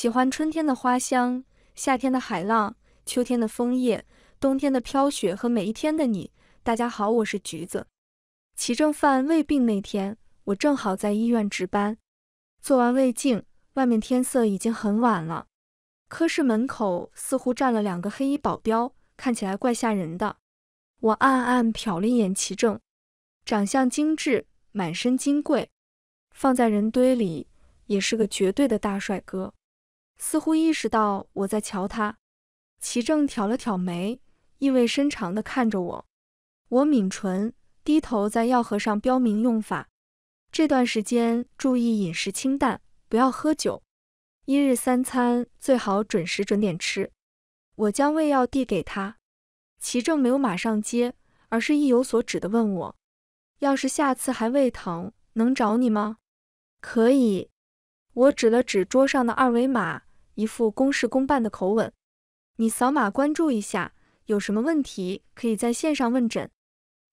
喜欢春天的花香，夏天的海浪，秋天的枫叶，冬天的飘雪和每一天的你。大家好，我是橘子。齐正犯胃病那天，我正好在医院值班。做完胃镜，外面天色已经很晚了。科室门口似乎站了两个黑衣保镖，看起来怪吓人的。我暗暗瞟了一眼齐正，长相精致，满身金贵，放在人堆里也是个绝对的大帅哥。似乎意识到我在瞧他，齐正挑了挑眉，意味深长地看着我。我抿唇，低头在药盒上标明用法。这段时间注意饮食清淡，不要喝酒，一日三餐最好准时准点吃。我将胃药递给他，齐正没有马上接，而是意有所指地问我：“要是下次还胃疼，能找你吗？”“可以。”我指了指桌上的二维码。一副公事公办的口吻，你扫码关注一下，有什么问题可以在线上问诊。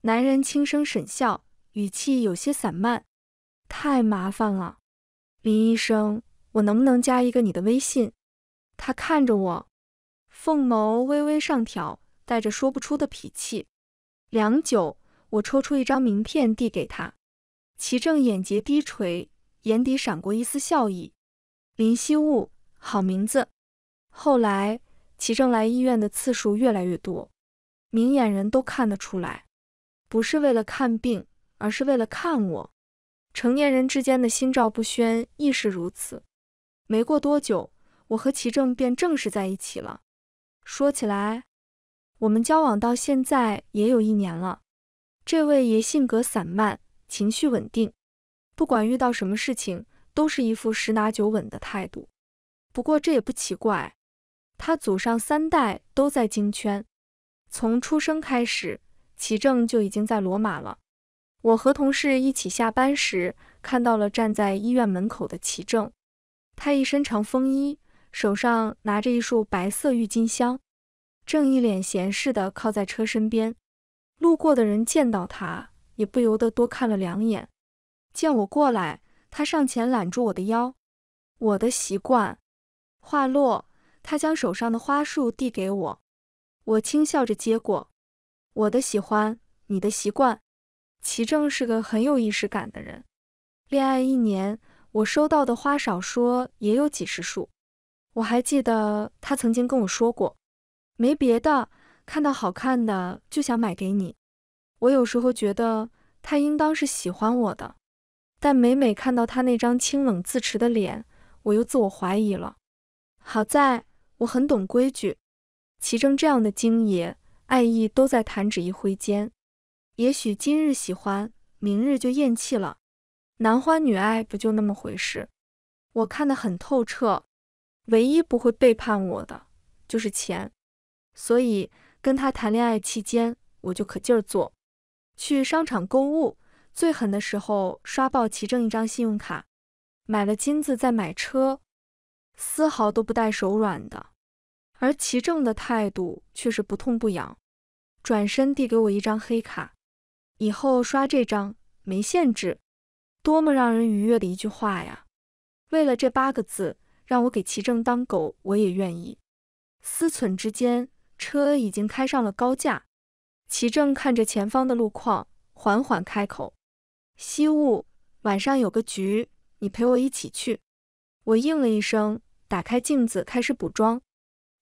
男人轻声沈笑，语气有些散漫，太麻烦了，林医生，我能不能加一个你的微信？他看着我，凤眸微微上挑，带着说不出的脾气。良久，我抽出一张名片递给他，齐正眼睫低垂，眼底闪过一丝笑意，林希雾。好名字。后来，齐正来医院的次数越来越多，明眼人都看得出来，不是为了看病，而是为了看我。成年人之间的心照不宣亦是如此。没过多久，我和齐正便正式在一起了。说起来，我们交往到现在也有一年了。这位爷性格散漫，情绪稳定，不管遇到什么事情，都是一副十拿九稳的态度。不过这也不奇怪，他祖上三代都在京圈，从出生开始，齐正就已经在罗马了。我和同事一起下班时，看到了站在医院门口的齐正，他一身长风衣，手上拿着一束白色郁金香，正一脸闲适的靠在车身边。路过的人见到他，也不由得多看了两眼。见我过来，他上前揽住我的腰，我的习惯。话落，他将手上的花束递给我，我轻笑着接过。我的喜欢，你的习惯，齐正是个很有仪式感的人。恋爱一年，我收到的花少说也有几十束。我还记得他曾经跟我说过，没别的，看到好看的就想买给你。我有时候觉得他应当是喜欢我的，但每每看到他那张清冷自持的脸，我又自我怀疑了。好在我很懂规矩，齐正这样的精爷，爱意都在弹指一挥间。也许今日喜欢，明日就厌弃了。男欢女爱不就那么回事？我看得很透彻。唯一不会背叛我的就是钱。所以跟他谈恋爱期间，我就可劲儿做。去商场购物，最狠的时候刷爆齐正一张信用卡，买了金子再买车。丝毫都不带手软的，而齐正的态度却是不痛不痒，转身递给我一张黑卡，以后刷这张没限制，多么让人愉悦的一句话呀！为了这八个字，让我给齐正当狗我也愿意。思忖之间，车已经开上了高架，齐正看着前方的路况，缓缓开口：“西雾，晚上有个局，你陪我一起去。”我应了一声。打开镜子，开始补妆。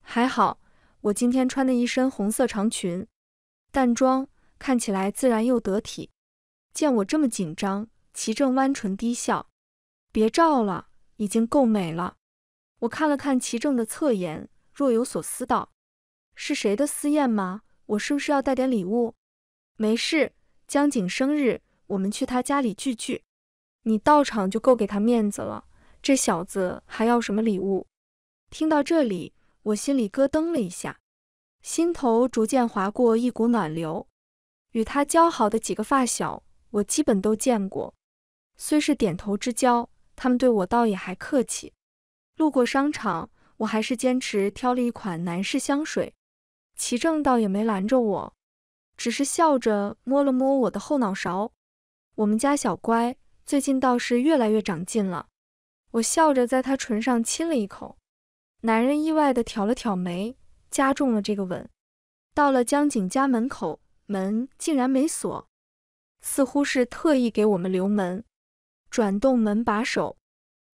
还好，我今天穿的一身红色长裙，淡妆看起来自然又得体。见我这么紧张，齐正弯唇低笑：“别照了，已经够美了。”我看了看齐正的侧颜，若有所思道：“是谁的私宴吗？我是不是要带点礼物？”“没事，江景生日，我们去他家里聚聚，你到场就够给他面子了。”这小子还要什么礼物？听到这里，我心里咯噔了一下，心头逐渐划过一股暖流。与他交好的几个发小，我基本都见过，虽是点头之交，他们对我倒也还客气。路过商场，我还是坚持挑了一款男士香水。齐正倒也没拦着我，只是笑着摸了摸我的后脑勺：“我们家小乖最近倒是越来越长进了。”我笑着在他唇上亲了一口，男人意外地挑了挑眉，加重了这个吻。到了江景家门口，门竟然没锁，似乎是特意给我们留门。转动门把手，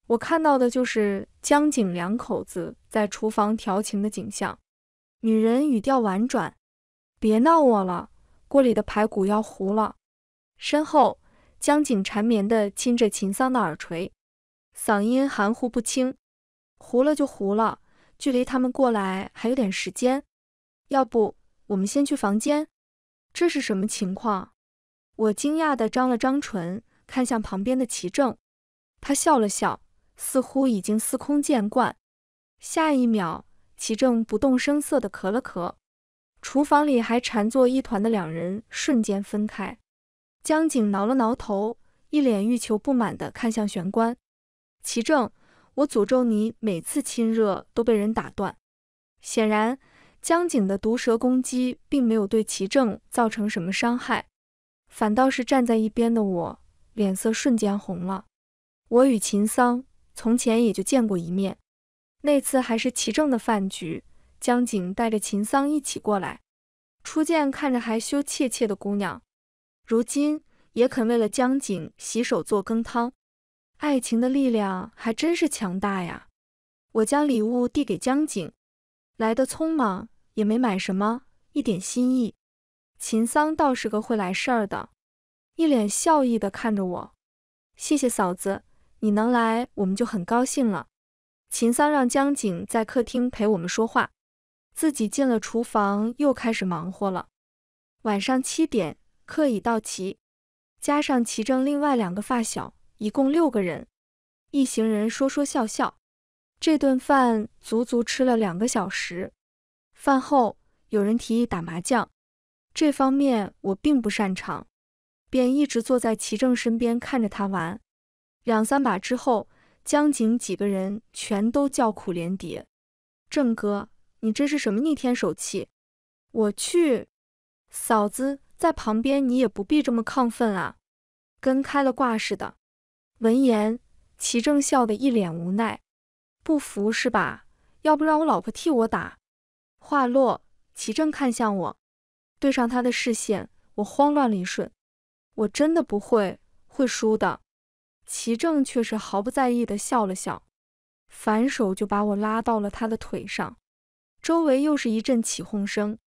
我看到的就是江景两口子在厨房调情的景象。女人语调婉转：“别闹我了，锅里的排骨要糊了。”身后，江景缠绵地亲着秦桑的耳垂。嗓音含糊不清，糊了就糊了，距离他们过来还有点时间，要不我们先去房间？这是什么情况？我惊讶地张了张唇，看向旁边的齐正，他笑了笑，似乎已经司空见惯。下一秒，齐正不动声色地咳了咳，厨房里还缠作一团的两人瞬间分开。江景挠了挠头，一脸欲求不满地看向玄关。齐正，我诅咒你每次亲热都被人打断。显然，江景的毒舌攻击并没有对齐正造成什么伤害，反倒是站在一边的我脸色瞬间红了。我与秦桑从前也就见过一面，那次还是齐正的饭局，江景带着秦桑一起过来。初见看着还羞怯怯的姑娘，如今也肯为了江景洗手做羹汤。爱情的力量还真是强大呀！我将礼物递给江景，来的匆忙也没买什么，一点心意。秦桑倒是个会来事儿的，一脸笑意的看着我，谢谢嫂子，你能来我们就很高兴了。秦桑让江景在客厅陪我们说话，自己进了厨房又开始忙活了。晚上七点，客已到齐，加上齐正另外两个发小。一共六个人，一行人说说笑笑，这顿饭足足吃了两个小时。饭后，有人提议打麻将，这方面我并不擅长，便一直坐在齐正身边看着他玩。两三把之后，江景几个人全都叫苦连叠：“正哥，你这是什么逆天手气？”“我去，嫂子在旁边，你也不必这么亢奋啊，跟开了挂似的。”闻言，齐正笑得一脸无奈，不服是吧？要不让我老婆替我打。话落，齐正看向我，对上他的视线，我慌乱了一瞬。我真的不会，会输的。齐正却是毫不在意的笑了笑，反手就把我拉到了他的腿上。周围又是一阵起哄声。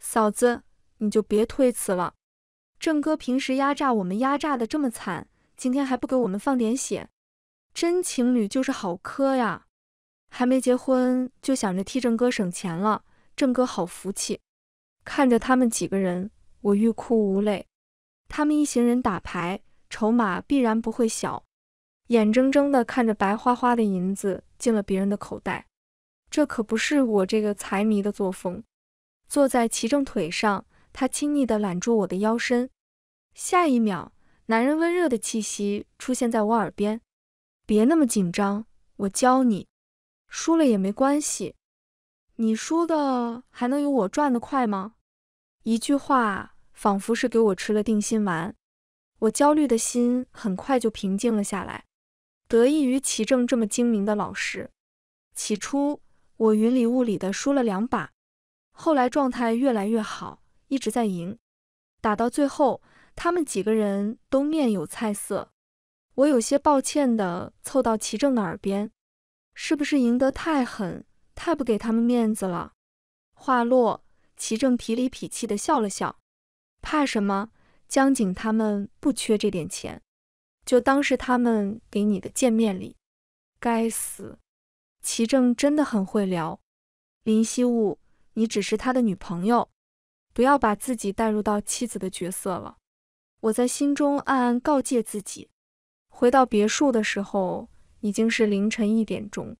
嫂子，你就别推辞了，正哥平时压榨我们，压榨的这么惨。今天还不给我们放点血，真情侣就是好磕呀！还没结婚就想着替正哥省钱了，正哥好福气。看着他们几个人，我欲哭无泪。他们一行人打牌，筹码必然不会小，眼睁睁的看着白花花的银子进了别人的口袋，这可不是我这个财迷的作风。坐在齐正腿上，他亲昵的揽住我的腰身，下一秒。男人温热的气息出现在我耳边，别那么紧张，我教你，输了也没关系，你输的还能有我赚的快吗？一句话仿佛是给我吃了定心丸，我焦虑的心很快就平静了下来。得益于齐正这么精明的老师，起初我云里雾里的输了两把，后来状态越来越好，一直在赢，打到最后。他们几个人都面有菜色，我有些抱歉地凑到齐正的耳边：“是不是赢得太狠，太不给他们面子了？”话落，齐正痞里痞气地笑了笑：“怕什么？江景他们不缺这点钱，就当是他们给你的见面礼。”该死，齐正真的很会聊。林夕雾，你只是他的女朋友，不要把自己带入到妻子的角色了。我在心中暗暗告诫自己。回到别墅的时候，已经是凌晨一点钟。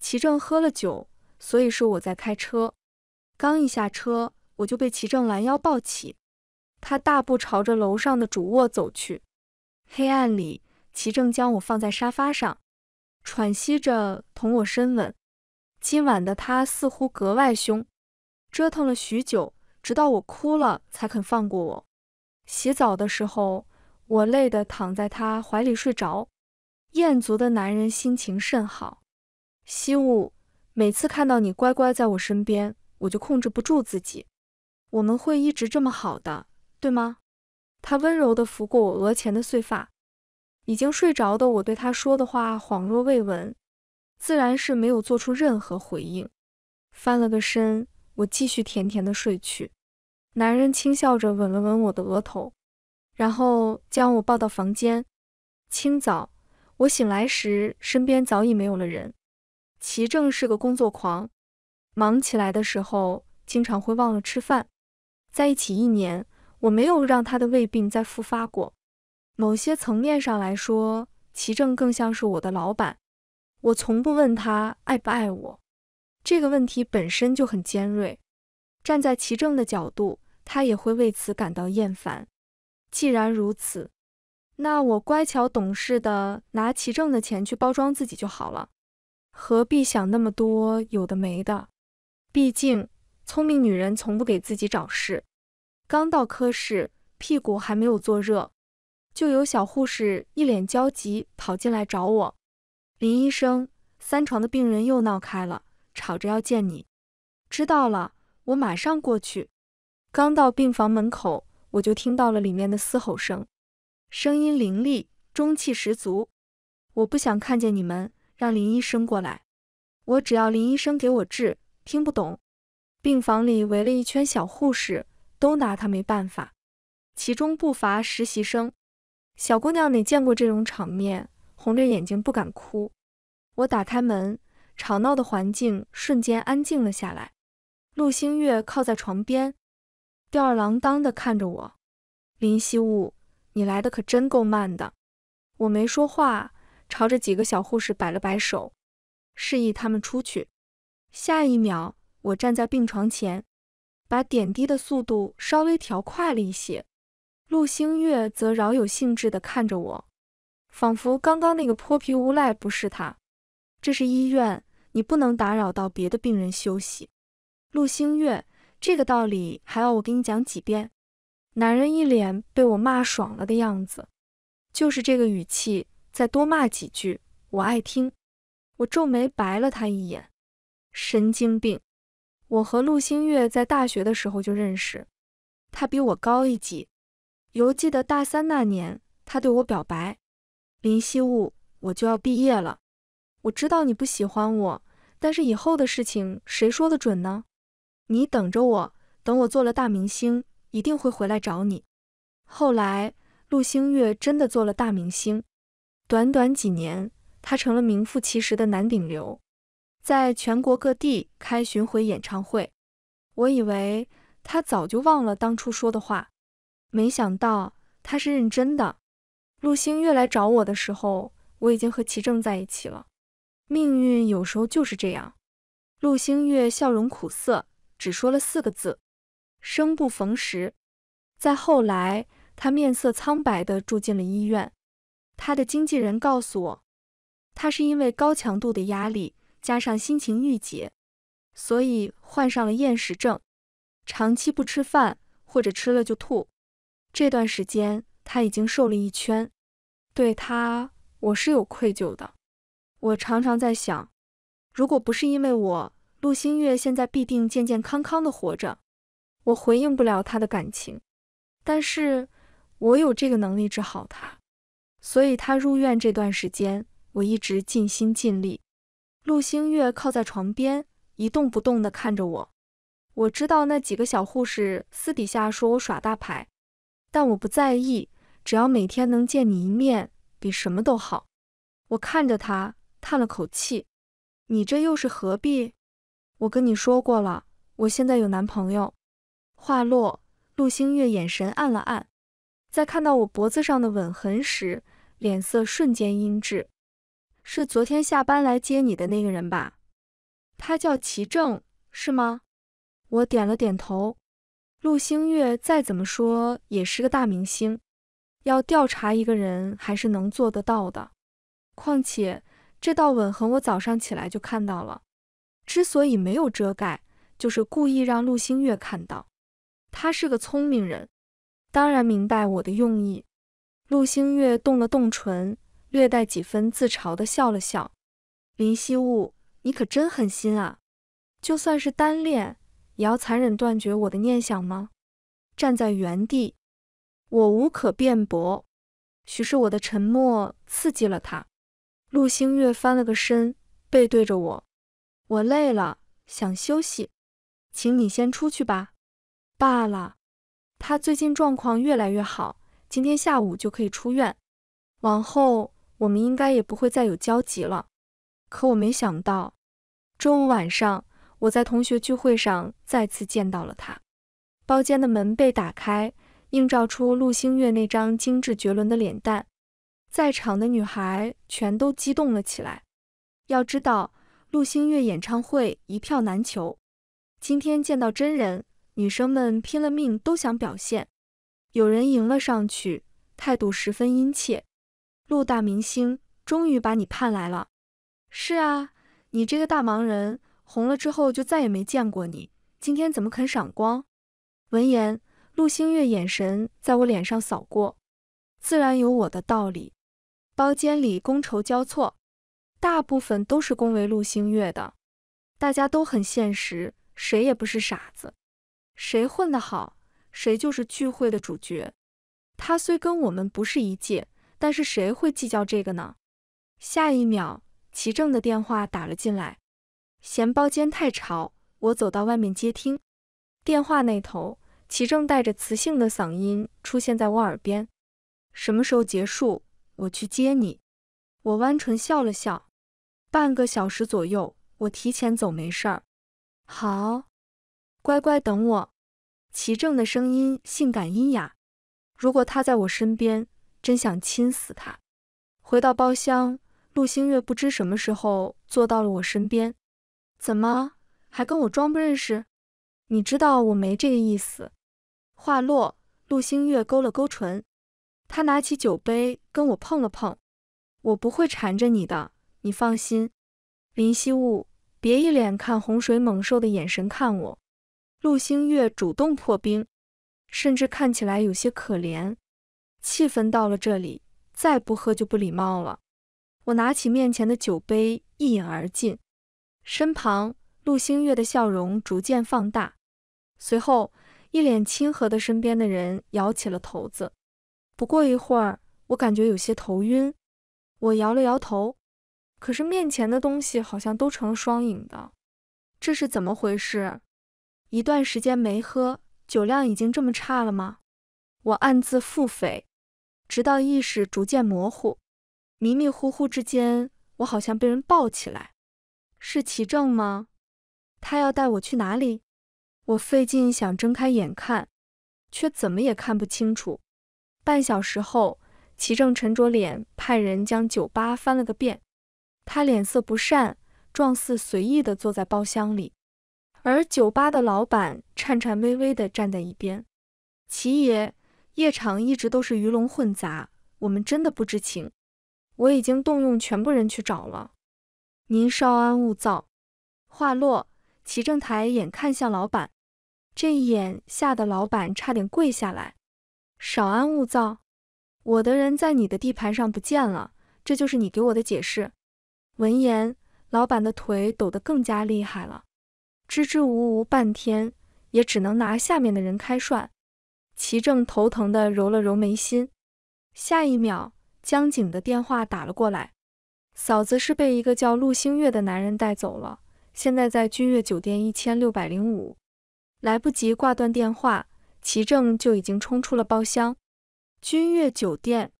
齐正喝了酒，所以是我在开车。刚一下车，我就被齐正拦腰抱起，他大步朝着楼上的主卧走去。黑暗里，齐正将我放在沙发上，喘息着同我深吻。今晚的他似乎格外凶，折腾了许久，直到我哭了才肯放过我。洗澡的时候，我累得躺在他怀里睡着。燕族的男人心情甚好。西雾，每次看到你乖乖在我身边，我就控制不住自己。我们会一直这么好的，对吗？他温柔地拂过我额前的碎发。已经睡着的我，对他说的话恍若未闻，自然是没有做出任何回应。翻了个身，我继续甜甜的睡去。男人轻笑着吻了吻我的额头，然后将我抱到房间。清早，我醒来时，身边早已没有了人。齐正是个工作狂，忙起来的时候经常会忘了吃饭。在一起一年，我没有让他的胃病再复发过。某些层面上来说，齐正更像是我的老板。我从不问他爱不爱我，这个问题本身就很尖锐。站在齐正的角度。他也会为此感到厌烦。既然如此，那我乖巧懂事的拿齐正的钱去包装自己就好了，何必想那么多有的没的？毕竟聪明女人从不给自己找事。刚到科室，屁股还没有坐热，就有小护士一脸焦急跑进来找我：“林医生，三床的病人又闹开了，吵着要见你。”知道了，我马上过去。刚到病房门口，我就听到了里面的嘶吼声，声音凌厉，中气十足。我不想看见你们，让林医生过来。我只要林医生给我治。听不懂。病房里围了一圈小护士，都拿他没办法，其中不乏实习生。小姑娘哪见过这种场面，红着眼睛不敢哭。我打开门，吵闹的环境瞬间安静了下来。陆星月靠在床边。吊儿郎当地看着我，林夕雾，你来的可真够慢的。我没说话，朝着几个小护士摆了摆手，示意他们出去。下一秒，我站在病床前，把点滴的速度稍微调快了一些。陆星月则饶有兴致地看着我，仿佛刚刚那个泼皮无赖不是他。这是医院，你不能打扰到别的病人休息。陆星月。这个道理还要我给你讲几遍？男人一脸被我骂爽了的样子，就是这个语气，再多骂几句我爱听。我皱眉白了他一眼，神经病！我和陆星月在大学的时候就认识，他比我高一级。犹记得大三那年，他对我表白：“林夕雾，我就要毕业了，我知道你不喜欢我，但是以后的事情谁说的准呢？”你等着我，等我做了大明星，一定会回来找你。后来，陆星月真的做了大明星，短短几年，他成了名副其实的男顶流，在全国各地开巡回演唱会。我以为他早就忘了当初说的话，没想到他是认真的。陆星月来找我的时候，我已经和齐正在一起了。命运有时候就是这样。陆星月笑容苦涩。只说了四个字：“生不逢时。”再后来，他面色苍白的住进了医院。他的经纪人告诉我，他是因为高强度的压力加上心情郁结，所以患上了厌食症，长期不吃饭或者吃了就吐。这段时间，他已经瘦了一圈。对他，我是有愧疚的。我常常在想，如果不是因为我，陆星月现在必定健健康康的活着，我回应不了他的感情，但是我有这个能力治好他，所以他入院这段时间，我一直尽心尽力。陆星月靠在床边，一动不动地看着我。我知道那几个小护士私底下说我耍大牌，但我不在意，只要每天能见你一面，比什么都好。我看着他，叹了口气，你这又是何必？我跟你说过了，我现在有男朋友。话落，陆星月眼神暗了暗，在看到我脖子上的吻痕时，脸色瞬间阴滞。是昨天下班来接你的那个人吧？他叫齐正，是吗？我点了点头。陆星月再怎么说也是个大明星，要调查一个人还是能做得到的。况且这道吻痕，我早上起来就看到了。之所以没有遮盖，就是故意让陆星月看到。他是个聪明人，当然明白我的用意。陆星月动了动唇，略带几分自嘲的笑了笑。林希雾，你可真狠心啊！就算是单恋，也要残忍断绝我的念想吗？站在原地，我无可辩驳。许是我的沉默刺激了他。陆星月翻了个身，背对着我。我累了，想休息，请你先出去吧。罢了，他最近状况越来越好，今天下午就可以出院。往后我们应该也不会再有交集了。可我没想到，周五晚上我在同学聚会上再次见到了他。包间的门被打开，映照出陆星月那张精致绝伦的脸蛋，在场的女孩全都激动了起来。要知道。陆星月演唱会一票难求，今天见到真人，女生们拼了命都想表现。有人迎了上去，态度十分殷切。陆大明星，终于把你盼来了。是啊，你这个大忙人，红了之后就再也没见过你，今天怎么肯赏光？闻言，陆星月眼神在我脸上扫过，自然有我的道理。包间里觥筹交错。大部分都是恭维陆星月的，大家都很现实，谁也不是傻子，谁混得好，谁就是聚会的主角。他虽跟我们不是一届，但是谁会计较这个呢？下一秒，齐正的电话打了进来，嫌包间太吵，我走到外面接听。电话那头，齐正带着磁性的嗓音出现在我耳边：“什么时候结束？我去接你。”我弯唇笑了笑。半个小时左右，我提前走没事儿。好，乖乖等我。齐正的声音性感阴哑，如果他在我身边，真想亲死他。回到包厢，陆星月不知什么时候坐到了我身边，怎么还跟我装不认识？你知道我没这个意思。话落，陆星月勾了勾唇，他拿起酒杯跟我碰了碰，我不会缠着你的。你放心，林夕雾，别一脸看洪水猛兽的眼神看我。陆星月主动破冰，甚至看起来有些可怜。气氛到了这里，再不喝就不礼貌了。我拿起面前的酒杯，一饮而尽。身旁陆星月的笑容逐渐放大，随后一脸亲和的身边的人摇起了骰子。不过一会儿，我感觉有些头晕，我摇了摇头。可是面前的东西好像都成了双影的，这是怎么回事？一段时间没喝，酒量已经这么差了吗？我暗自腹诽。直到意识逐渐模糊，迷迷糊糊之间，我好像被人抱起来。是齐正吗？他要带我去哪里？我费劲想睁开眼看，却怎么也看不清楚。半小时后，齐正沉着脸派人将酒吧翻了个遍。他脸色不善，状似随意地坐在包厢里，而酒吧的老板颤颤巍巍地站在一边。齐爷，夜场一直都是鱼龙混杂，我们真的不知情。我已经动用全部人去找了，您稍安勿躁。话落，齐正抬眼看向老板，这一眼吓得老板差点跪下来。少安勿躁，我的人在你的地盘上不见了，这就是你给我的解释。闻言，老板的腿抖得更加厉害了，支支吾吾半天，也只能拿下面的人开涮。齐正头疼地揉了揉眉心，下一秒，江景的电话打了过来，嫂子是被一个叫陆星月的男人带走了，现在在君悦酒店一千六百零五。来不及挂断电话，齐正就已经冲出了包厢。君悦酒店，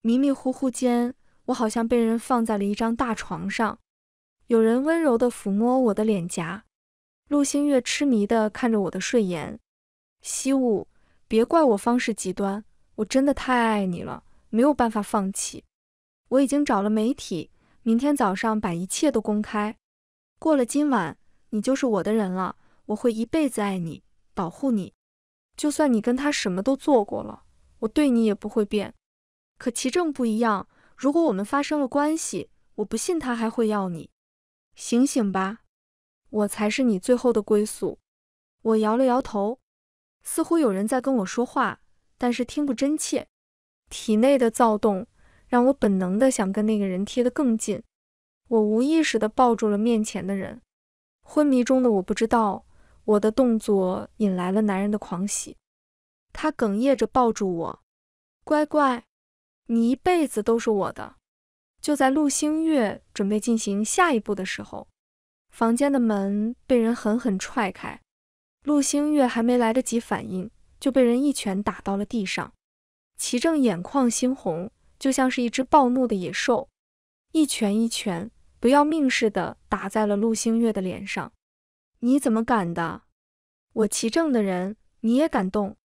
迷迷糊糊间。我好像被人放在了一张大床上，有人温柔地抚摸我的脸颊，陆星月痴迷地看着我的睡颜。西雾，别怪我方式极端，我真的太爱你了，没有办法放弃。我已经找了媒体，明天早上把一切都公开。过了今晚，你就是我的人了，我会一辈子爱你，保护你。就算你跟他什么都做过了，我对你也不会变。可齐正不一样。如果我们发生了关系，我不信他还会要你。醒醒吧，我才是你最后的归宿。我摇了摇头，似乎有人在跟我说话，但是听不真切。体内的躁动让我本能的想跟那个人贴得更近，我无意识的抱住了面前的人。昏迷中的我不知道，我的动作引来了男人的狂喜，他哽咽着抱住我，乖乖。你一辈子都是我的。就在陆星月准备进行下一步的时候，房间的门被人狠狠踹开，陆星月还没来得及反应，就被人一拳打到了地上。齐正眼眶猩红，就像是一只暴怒的野兽，一拳一拳不要命似的打在了陆星月的脸上。你怎么敢的？我齐正的人你也敢动？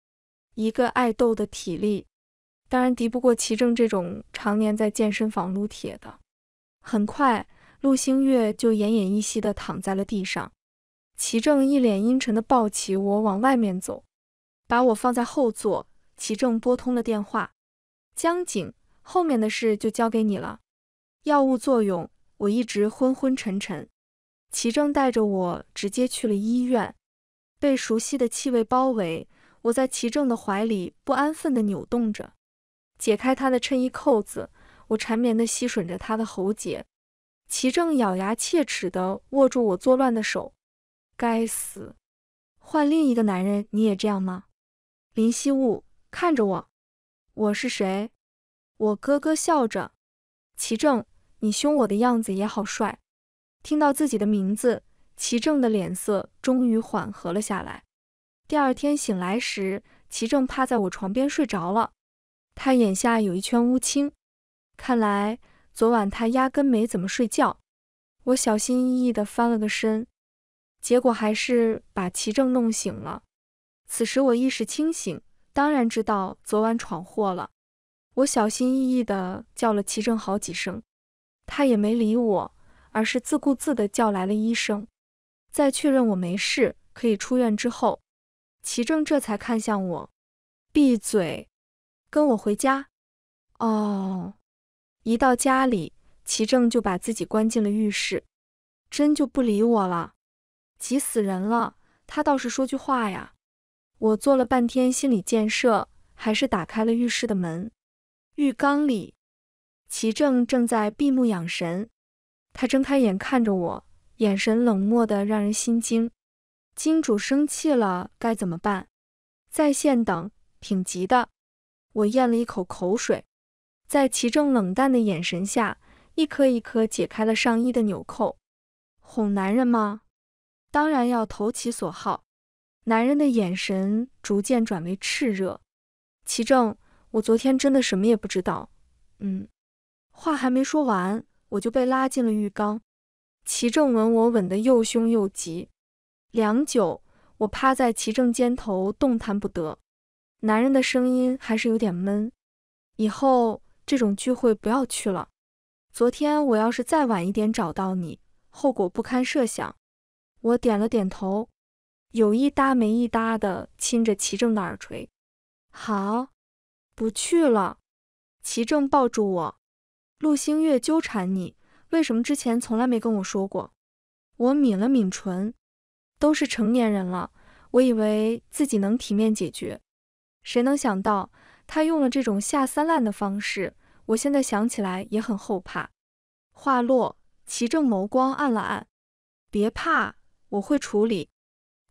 一个爱豆的体力？当然敌不过齐正这种常年在健身房撸铁的。很快，陆星月就奄奄一息的躺在了地上。齐正一脸阴沉的抱起我往外面走，把我放在后座。齐正拨通了电话：“江景，后面的事就交给你了。”药物作用，我一直昏昏沉沉。齐正带着我直接去了医院。被熟悉的气味包围，我在齐正的怀里不安分的扭动着。解开他的衬衣扣子，我缠绵地吸吮着他的喉结。齐正咬牙切齿地握住我作乱的手。该死，换另一个男人你也这样吗？林希雾看着我，我是谁？我咯咯笑着。齐正，你凶我的样子也好帅。听到自己的名字，齐正的脸色终于缓和了下来。第二天醒来时，齐正趴在我床边睡着了。他眼下有一圈乌青，看来昨晚他压根没怎么睡觉。我小心翼翼地翻了个身，结果还是把齐正弄醒了。此时我意识清醒，当然知道昨晚闯祸了。我小心翼翼地叫了齐正好几声，他也没理我，而是自顾自地叫来了医生。在确认我没事，可以出院之后，齐正这才看向我，闭嘴。跟我回家，哦！一到家里，齐正就把自己关进了浴室，真就不理我了，急死人了。他倒是说句话呀！我做了半天心理建设，还是打开了浴室的门。浴缸里，齐正正在闭目养神。他睁开眼看着我，眼神冷漠的让人心惊。金主生气了，该怎么办？在线等，挺急的。我咽了一口口水，在齐正冷淡的眼神下，一颗一颗解开了上衣的纽扣。哄男人吗？当然要投其所好。男人的眼神逐渐转为炽热。齐正，我昨天真的什么也不知道。嗯。话还没说完，我就被拉进了浴缸。齐正吻我，吻得又凶又急。良久，我趴在齐正肩头，动弹不得。男人的声音还是有点闷，以后这种聚会不要去了。昨天我要是再晚一点找到你，后果不堪设想。我点了点头，有一搭没一搭的亲着齐正的耳垂。好，不去了。齐正抱住我。陆星月纠缠你，为什么之前从来没跟我说过？我抿了抿唇，都是成年人了，我以为自己能体面解决。谁能想到他用了这种下三滥的方式？我现在想起来也很后怕。话落，齐正眸光暗了暗。别怕，我会处理。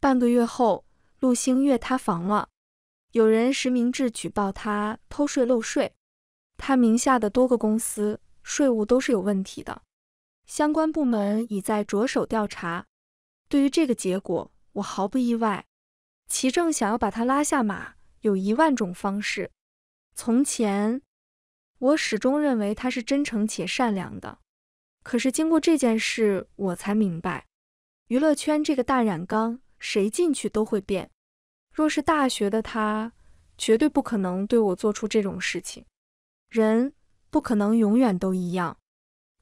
半个月后，陆星月塌房了，有人实名制举报他偷税漏税，他名下的多个公司税务都是有问题的，相关部门已在着手调查。对于这个结果，我毫不意外。齐正想要把他拉下马。有一万种方式。从前，我始终认为他是真诚且善良的。可是经过这件事，我才明白，娱乐圈这个大染缸，谁进去都会变。若是大学的他，绝对不可能对我做出这种事情。人不可能永远都一样。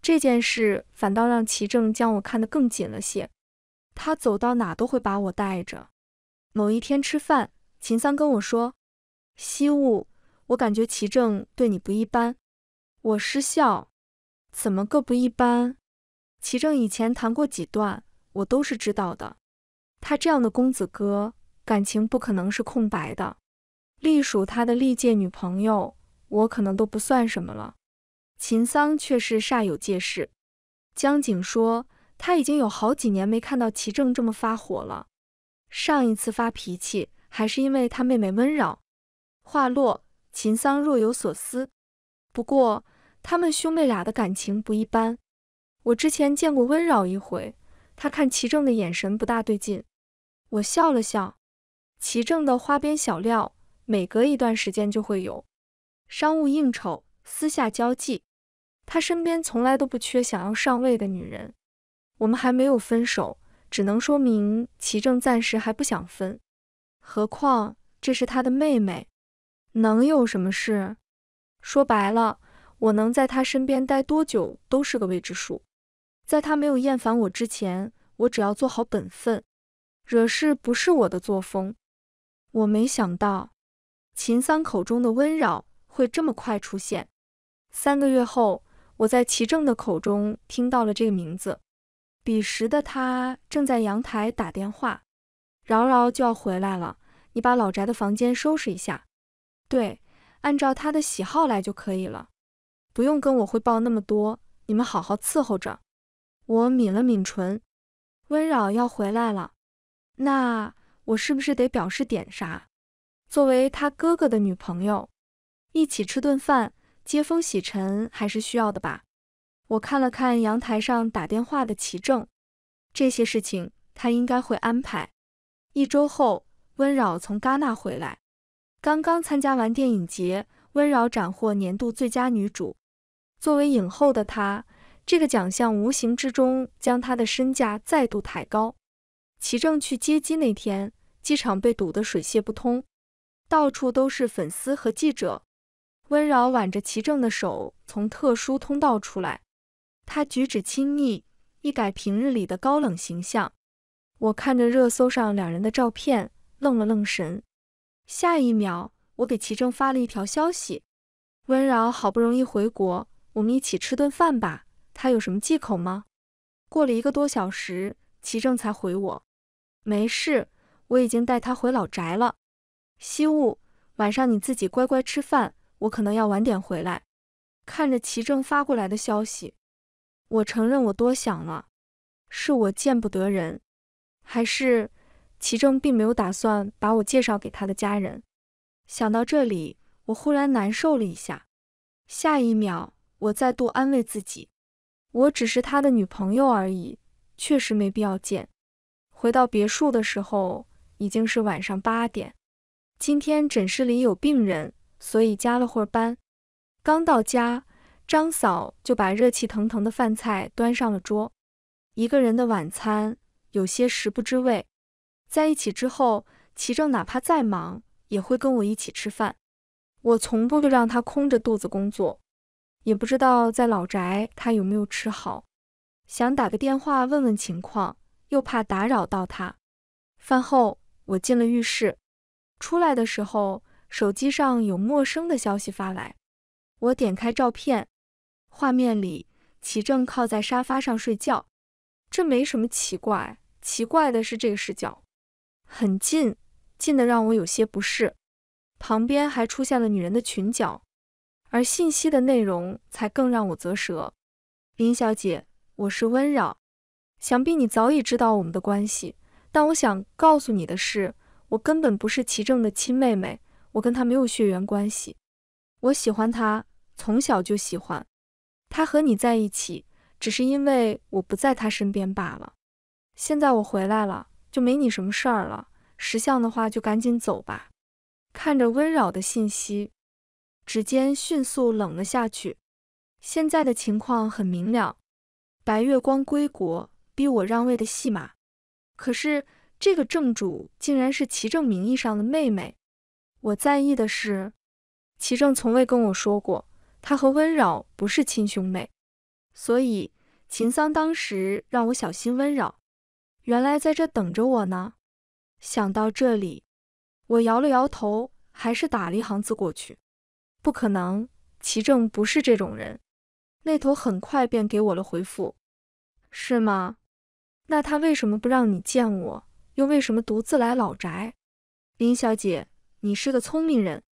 这件事反倒让齐正将我看得更紧了些。他走到哪都会把我带着。某一天吃饭。秦桑跟我说：“西雾，我感觉齐正对你不一般。”我失笑：“怎么个不一般？齐正以前谈过几段，我都是知道的。他这样的公子哥，感情不可能是空白的。隶属他的历届女朋友，我可能都不算什么了。”秦桑却是煞有介事。江景说：“他已经有好几年没看到齐正这么发火了，上一次发脾气。”还是因为他妹妹温柔。话落，秦桑若有所思。不过，他们兄妹俩的感情不一般。我之前见过温柔一回，他看齐正的眼神不大对劲。我笑了笑。齐正的花边小料，每隔一段时间就会有。商务应酬，私下交际，他身边从来都不缺想要上位的女人。我们还没有分手，只能说明齐正暂时还不想分。何况这是他的妹妹，能有什么事？说白了，我能在他身边待多久都是个未知数。在他没有厌烦我之前，我只要做好本分，惹事不是我的作风。我没想到，秦桑口中的温柔会这么快出现。三个月后，我在齐正的口中听到了这个名字。彼时的他正在阳台打电话。饶饶就要回来了，你把老宅的房间收拾一下。对，按照他的喜好来就可以了，不用跟我汇报那么多。你们好好伺候着。我抿了抿唇，温饶要回来了，那我是不是得表示点啥？作为他哥哥的女朋友，一起吃顿饭，接风洗尘还是需要的吧？我看了看阳台上打电话的齐正，这些事情他应该会安排。一周后，温饶从戛纳回来，刚刚参加完电影节，温饶斩获年度最佳女主。作为影后的她，这个奖项无形之中将她的身价再度抬高。齐正去接机那天，机场被堵得水泄不通，到处都是粉丝和记者。温饶挽着齐正的手从特殊通道出来，她举止亲昵，一改平日里的高冷形象。我看着热搜上两人的照片，愣了愣神。下一秒，我给齐正发了一条消息：“温饶好不容易回国，我们一起吃顿饭吧。他有什么忌口吗？”过了一个多小时，齐正才回我：“没事，我已经带他回老宅了。西雾，晚上你自己乖乖吃饭，我可能要晚点回来。”看着齐正发过来的消息，我承认我多想了，是我见不得人。还是齐正并没有打算把我介绍给他的家人。想到这里，我忽然难受了一下。下一秒，我再度安慰自己，我只是他的女朋友而已，确实没必要见。回到别墅的时候，已经是晚上八点。今天诊室里有病人，所以加了会儿班。刚到家，张嫂就把热气腾腾的饭菜端上了桌。一个人的晚餐。有些食不知味，在一起之后，齐正哪怕再忙，也会跟我一起吃饭。我从不让他空着肚子工作，也不知道在老宅他有没有吃好。想打个电话问问情况，又怕打扰到他。饭后，我进了浴室，出来的时候，手机上有陌生的消息发来。我点开照片，画面里齐正靠在沙发上睡觉，这没什么奇怪。奇怪的是，这个视角很近，近的让我有些不适。旁边还出现了女人的裙角，而信息的内容才更让我啧舌。林小姐，我是温扰，想必你早已知道我们的关系。但我想告诉你的是，我根本不是齐正的亲妹妹，我跟他没有血缘关系。我喜欢他，从小就喜欢。他和你在一起，只是因为我不在他身边罢了。现在我回来了，就没你什么事儿了。识相的话，就赶紧走吧。看着温柔的信息，指尖迅速冷了下去。现在的情况很明了，白月光归国逼我让位的戏码。可是这个正主竟然是齐正名义上的妹妹。我在意的是，齐正从未跟我说过他和温柔不是亲兄妹，所以秦桑当时让我小心温柔。原来在这等着我呢，想到这里，我摇了摇头，还是打了一行字过去。不可能，齐正不是这种人。那头很快便给我了回复。是吗？那他为什么不让你见我？又为什么独自来老宅？林小姐，你是个聪明人，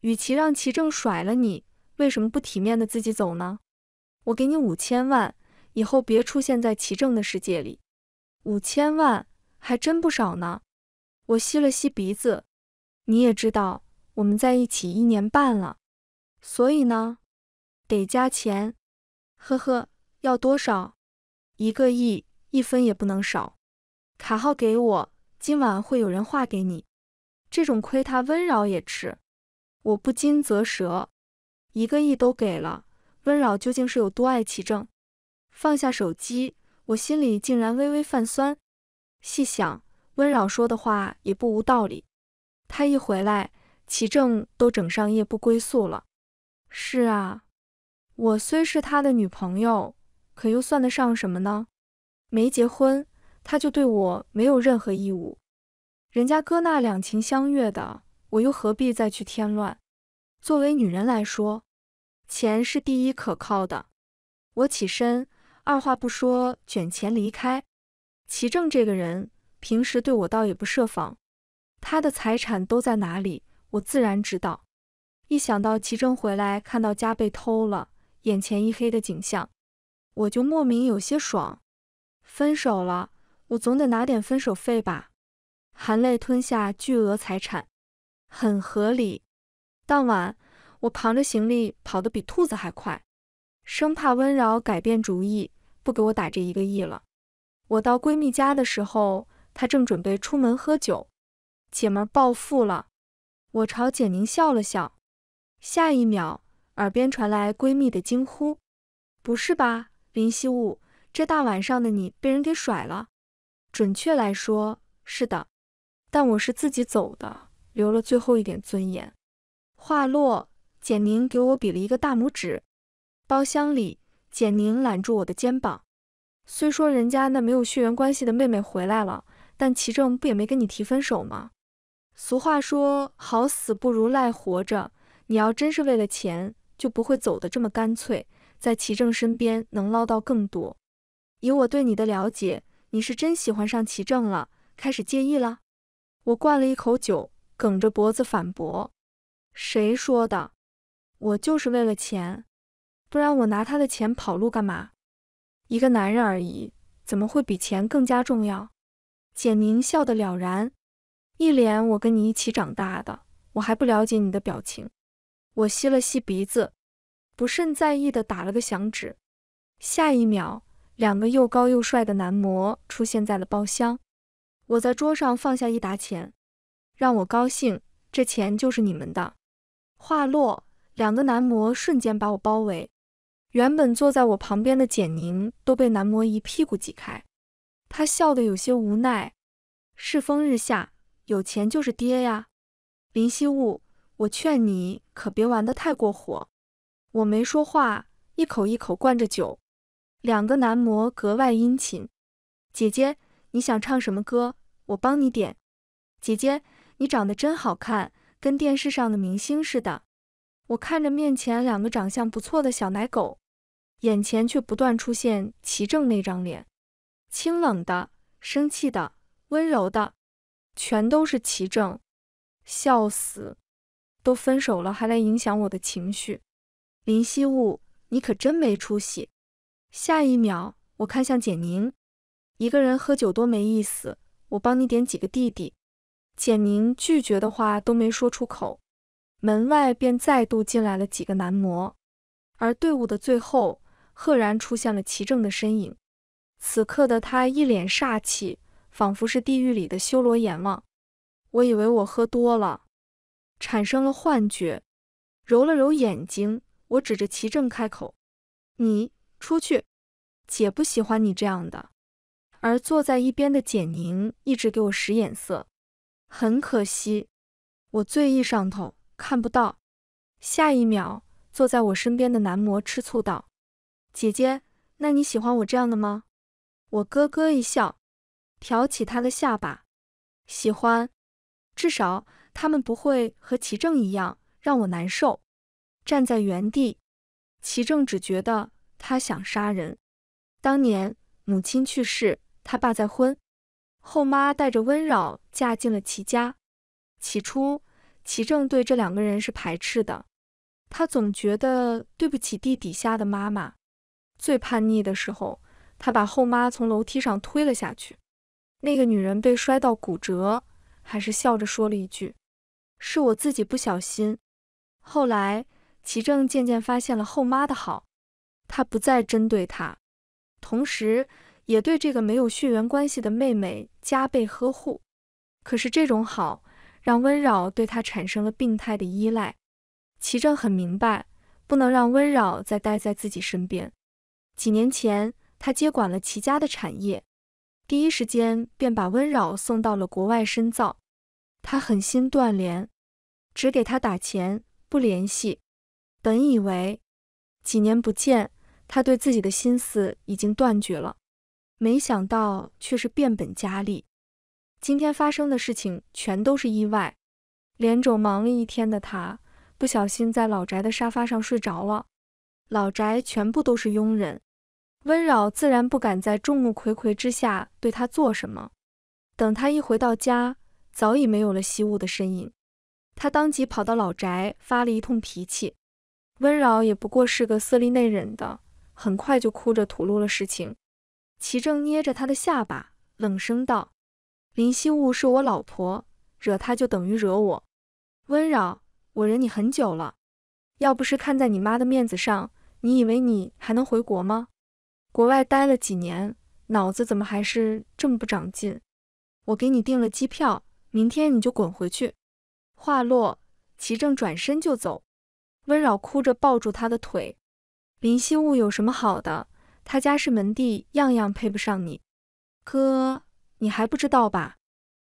与其让齐正甩了你，为什么不体面的自己走呢？我给你五千万，以后别出现在齐正的世界里。五千万还真不少呢，我吸了吸鼻子。你也知道，我们在一起一年半了，所以呢，得加钱。呵呵，要多少？一个亿，一分也不能少。卡号给我，今晚会有人划给你。这种亏他温饶也吃，我不禁啧舌。一个亿都给了，温饶究竟是有多爱齐正？放下手机。我心里竟然微微泛酸，细想，温扰说的话也不无道理。他一回来，齐正都整上夜不归宿了。是啊，我虽是他的女朋友，可又算得上什么呢？没结婚，他就对我没有任何义务。人家哥那两情相悦的，我又何必再去添乱？作为女人来说，钱是第一可靠的。我起身。二话不说，卷钱离开。齐正这个人平时对我倒也不设防，他的财产都在哪里，我自然知道。一想到齐正回来，看到家被偷了，眼前一黑的景象，我就莫名有些爽。分手了，我总得拿点分手费吧。含泪吞下巨额财产，很合理。当晚，我扛着行李跑得比兔子还快。生怕温饶改变主意，不给我打这一个亿了。我到闺蜜家的时候，她正准备出门喝酒。姐们儿暴富了！我朝简宁笑了笑，下一秒，耳边传来闺蜜的惊呼：“不是吧，林夕雾，这大晚上的你被人给甩了？”准确来说，是的，但我是自己走的，留了最后一点尊严。话落，简宁给我比了一个大拇指。包厢里，简宁揽住我的肩膀。虽说人家那没有血缘关系的妹妹回来了，但齐正不也没跟你提分手吗？俗话说，好死不如赖活着。你要真是为了钱，就不会走得这么干脆。在齐正身边能捞到更多。以我对你的了解，你是真喜欢上齐正了，开始介意了。我灌了一口酒，梗着脖子反驳：“谁说的？我就是为了钱。”不然我拿他的钱跑路干嘛？一个男人而已，怎么会比钱更加重要？简宁笑得了然，一脸我跟你一起长大的，我还不了解你的表情。我吸了吸鼻子，不甚在意的打了个响指。下一秒，两个又高又帅的男模出现在了包厢。我在桌上放下一沓钱，让我高兴，这钱就是你们的。话落，两个男模瞬间把我包围。原本坐在我旁边的简宁都被男模一屁股挤开，他笑得有些无奈。世风日下，有钱就是爹呀！林夕雾，我劝你可别玩得太过火。我没说话，一口一口灌着酒。两个男模格外殷勤。姐姐，你想唱什么歌？我帮你点。姐姐，你长得真好看，跟电视上的明星似的。我看着面前两个长相不错的小奶狗。眼前却不断出现齐正那张脸，清冷的、生气的、温柔的，全都是齐正。笑死，都分手了还来影响我的情绪。林夕雾，你可真没出息。下一秒，我看向简宁，一个人喝酒多没意思，我帮你点几个弟弟。简宁拒绝的话都没说出口，门外便再度进来了几个男模，而队伍的最后。赫然出现了齐正的身影，此刻的他一脸煞气，仿佛是地狱里的修罗阎王。我以为我喝多了，产生了幻觉，揉了揉眼睛，我指着齐正开口：“你出去，姐不喜欢你这样的。”而坐在一边的简宁一直给我使眼色，很可惜，我醉意上头，看不到。下一秒，坐在我身边的男模吃醋道。姐姐，那你喜欢我这样的吗？我咯咯一笑，挑起他的下巴，喜欢，至少他们不会和齐正一样让我难受。站在原地，齐正只觉得他想杀人。当年母亲去世，他爸再婚，后妈带着温柔嫁进了齐家。起初，齐正对这两个人是排斥的，他总觉得对不起地底下的妈妈。最叛逆的时候，他把后妈从楼梯上推了下去，那个女人被摔到骨折，还是笑着说了一句：“是我自己不小心。”后来，齐正渐渐发现了后妈的好，他不再针对她，同时也对这个没有血缘关系的妹妹加倍呵护。可是，这种好让温柔对他产生了病态的依赖。齐正很明白，不能让温柔再待在自己身边。几年前，他接管了齐家的产业，第一时间便把温饶送到了国外深造。他狠心断联，只给他打钱，不联系。本以为几年不见，他对自己的心思已经断绝了，没想到却是变本加厉。今天发生的事情全都是意外。连轴忙了一天的他，不小心在老宅的沙发上睡着了。老宅全部都是佣人。温饶自然不敢在众目睽睽之下对他做什么。等他一回到家，早已没有了西雾的身影。他当即跑到老宅发了一通脾气。温饶也不过是个色厉内荏的，很快就哭着吐露了实情。齐正捏着他的下巴，冷声道：“林西雾是我老婆，惹她就等于惹我。温饶，我忍你很久了，要不是看在你妈的面子上，你以为你还能回国吗？”国外待了几年，脑子怎么还是这么不长进？我给你订了机票，明天你就滚回去。话落，齐正转身就走。温柔哭着抱住他的腿。林希雾有什么好的？他家是门第，样样配不上你。哥，你还不知道吧？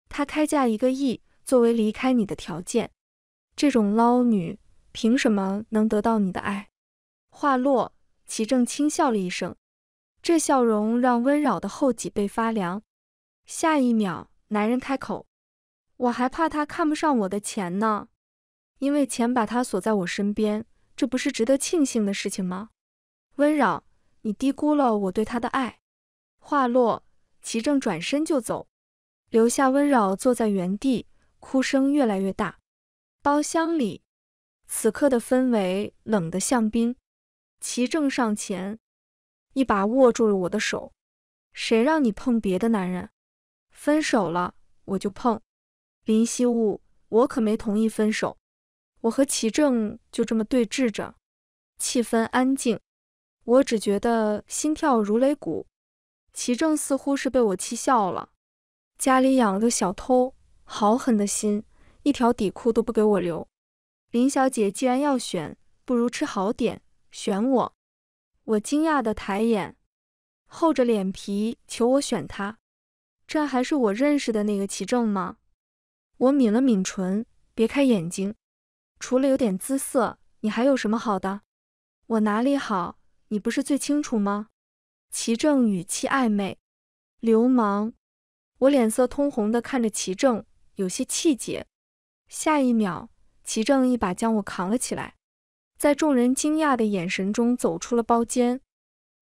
他开价一个亿作为离开你的条件。这种捞女凭什么能得到你的爱？话落，齐正轻笑了一声。这笑容让温扰的后脊背发凉。下一秒，男人开口：“我还怕他看不上我的钱呢，因为钱把他锁在我身边，这不是值得庆幸的事情吗？”温扰，你低估了我对他的爱。话落，齐正转身就走，留下温扰坐在原地，哭声越来越大。包厢里，此刻的氛围冷得像冰。齐正上前。一把握住了我的手，谁让你碰别的男人？分手了我就碰林夕雾，我可没同意分手。我和齐正就这么对峙着，气氛安静，我只觉得心跳如擂鼓。齐正似乎是被我气笑了，家里养了个小偷，好狠的心，一条底裤都不给我留。林小姐既然要选，不如吃好点，选我。我惊讶地抬眼，厚着脸皮求我选他，这还是我认识的那个齐正吗？我抿了抿唇，别开眼睛。除了有点姿色，你还有什么好的？我哪里好？你不是最清楚吗？齐正语气暧昧，流氓。我脸色通红地看着齐正，有些气结。下一秒，齐正一把将我扛了起来。在众人惊讶的眼神中走出了包间。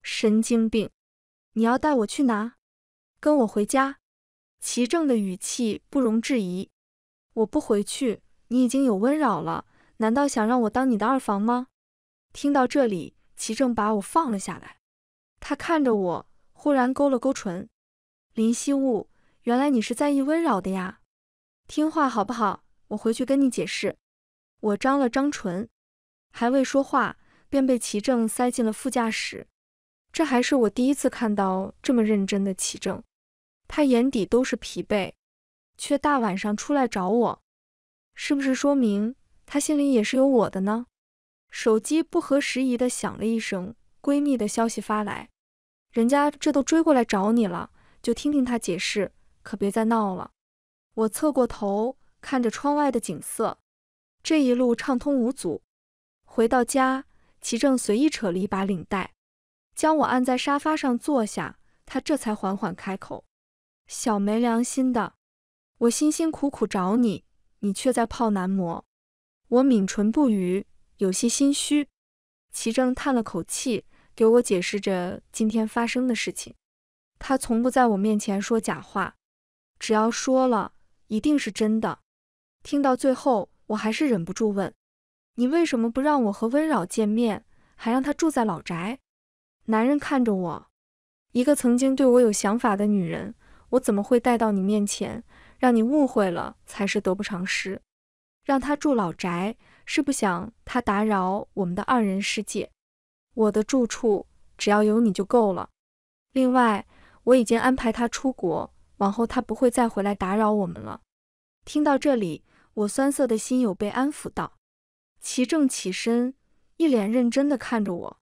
神经病，你要带我去哪？跟我回家。齐正的语气不容置疑。我不回去。你已经有温柔了，难道想让我当你的二房吗？听到这里，齐正把我放了下来。他看着我，忽然勾了勾唇。林希雾，原来你是在意温柔的呀。听话好不好？我回去跟你解释。我张了张唇。还未说话，便被齐正塞进了副驾驶。这还是我第一次看到这么认真的齐正，他眼底都是疲惫，却大晚上出来找我，是不是说明他心里也是有我的呢？手机不合时宜的响了一声，闺蜜的消息发来，人家这都追过来找你了，就听听他解释，可别再闹了。我侧过头看着窗外的景色，这一路畅通无阻。回到家，齐正随意扯了一把领带，将我按在沙发上坐下。他这才缓缓开口：“小没良心的，我辛辛苦苦找你，你却在泡男模。”我抿唇不语，有些心虚。齐正叹了口气，给我解释着今天发生的事情。他从不在我面前说假话，只要说了一定是真的。听到最后，我还是忍不住问。你为什么不让我和温扰见面，还让他住在老宅？男人看着我，一个曾经对我有想法的女人，我怎么会带到你面前，让你误会了才是得不偿失。让他住老宅是不想他打扰我们的二人世界，我的住处只要有你就够了。另外，我已经安排他出国，往后他不会再回来打扰我们了。听到这里，我酸涩的心有被安抚到。齐正起身，一脸认真的看着我：“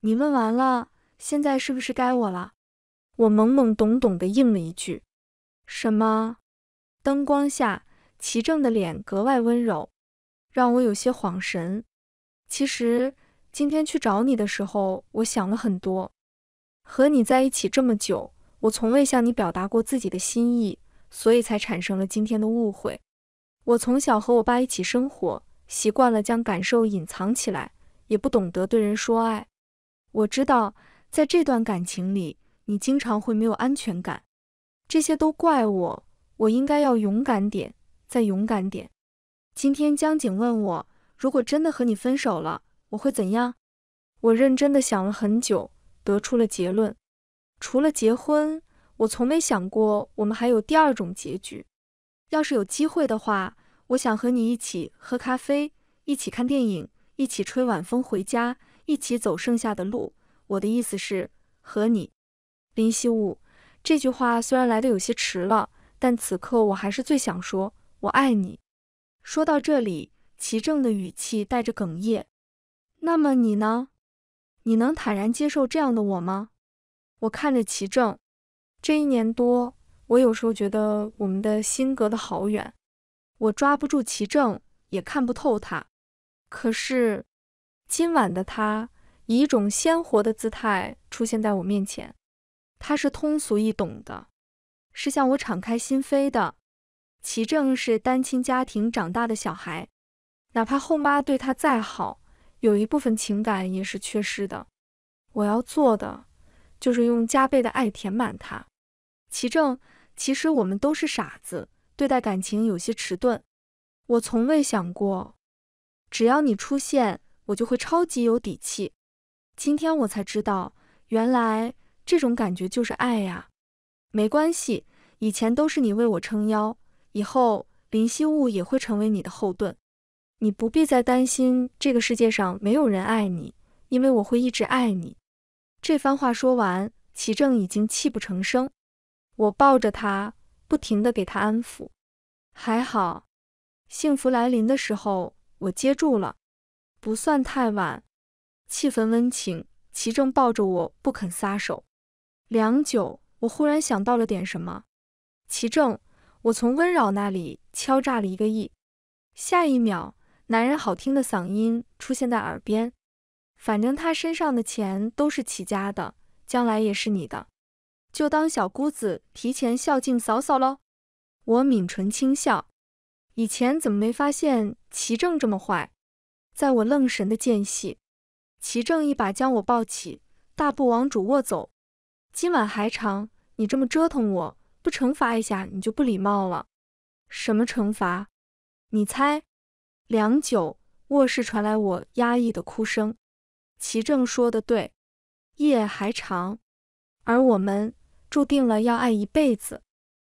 你问完了，现在是不是该我了？”我懵懵懂懂的应了一句：“什么？”灯光下，齐正的脸格外温柔，让我有些恍神。其实今天去找你的时候，我想了很多。和你在一起这么久，我从未向你表达过自己的心意，所以才产生了今天的误会。我从小和我爸一起生活。习惯了将感受隐藏起来，也不懂得对人说爱。我知道，在这段感情里，你经常会没有安全感，这些都怪我。我应该要勇敢点，再勇敢点。今天江景问我，如果真的和你分手了，我会怎样？我认真的想了很久，得出了结论：除了结婚，我从没想过我们还有第二种结局。要是有机会的话。我想和你一起喝咖啡，一起看电影，一起吹晚风回家，一起走剩下的路。我的意思是和你，林夕雾。这句话虽然来的有些迟了，但此刻我还是最想说，我爱你。说到这里，齐正的语气带着哽咽。那么你呢？你能坦然接受这样的我吗？我看着齐正，这一年多，我有时候觉得我们的心隔得好远。我抓不住齐正，也看不透他。可是今晚的他，以一种鲜活的姿态出现在我面前。他是通俗易懂的，是向我敞开心扉的。齐正是单亲家庭长大的小孩，哪怕后妈对他再好，有一部分情感也是缺失的。我要做的，就是用加倍的爱填满他。齐正，其实我们都是傻子。对待感情有些迟钝，我从未想过，只要你出现，我就会超级有底气。今天我才知道，原来这种感觉就是爱呀。没关系，以前都是你为我撑腰，以后林夕雾也会成为你的后盾，你不必再担心这个世界上没有人爱你，因为我会一直爱你。这番话说完，齐正已经泣不成声，我抱着他。不停的给他安抚，还好，幸福来临的时候我接住了，不算太晚。气氛温情，齐正抱着我不肯撒手。良久，我忽然想到了点什么。齐正，我从温饶那里敲诈了一个亿。下一秒，男人好听的嗓音出现在耳边，反正他身上的钱都是齐家的，将来也是你的。就当小姑子提前孝敬嫂嫂喽。我抿唇轻笑，以前怎么没发现齐正这么坏？在我愣神的间隙，齐正一把将我抱起，大步往主卧走。今晚还长，你这么折腾我，不惩罚一下你就不礼貌了。什么惩罚？你猜。良久，卧室传来我压抑的哭声。齐正说的对，夜还长，而我们。注定了要爱一辈子。